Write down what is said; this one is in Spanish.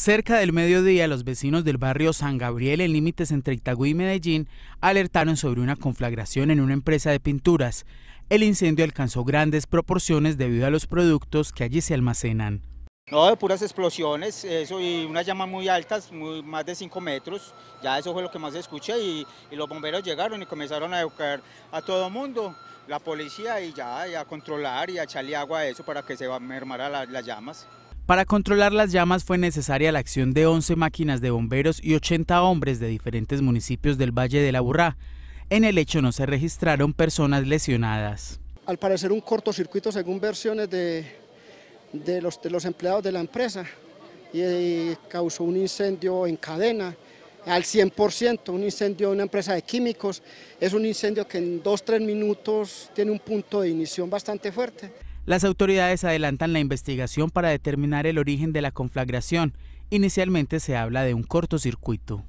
Cerca del mediodía, los vecinos del barrio San Gabriel, en límites entre Itagüí y Medellín, alertaron sobre una conflagración en una empresa de pinturas. El incendio alcanzó grandes proporciones debido a los productos que allí se almacenan. No, de puras explosiones, eso y unas llamas muy altas, más de 5 metros, ya eso fue lo que más escuché y, y los bomberos llegaron y comenzaron a educar a todo el mundo, la policía y ya a controlar y a echarle agua a eso para que se mermara las llamas. Para controlar las llamas fue necesaria la acción de 11 máquinas de bomberos y 80 hombres de diferentes municipios del Valle de la Burrá. En el hecho no se registraron personas lesionadas. Al parecer un cortocircuito según versiones de, los, empleados de la empresa y, causó un incendio en cadena al 100%, un incendio de una empresa de químicos, es un incendio que en 2 tres minutos tiene un punto de ignición bastante fuerte. Las autoridades adelantan la investigación para determinar el origen de la conflagración. Inicialmente se habla de un cortocircuito.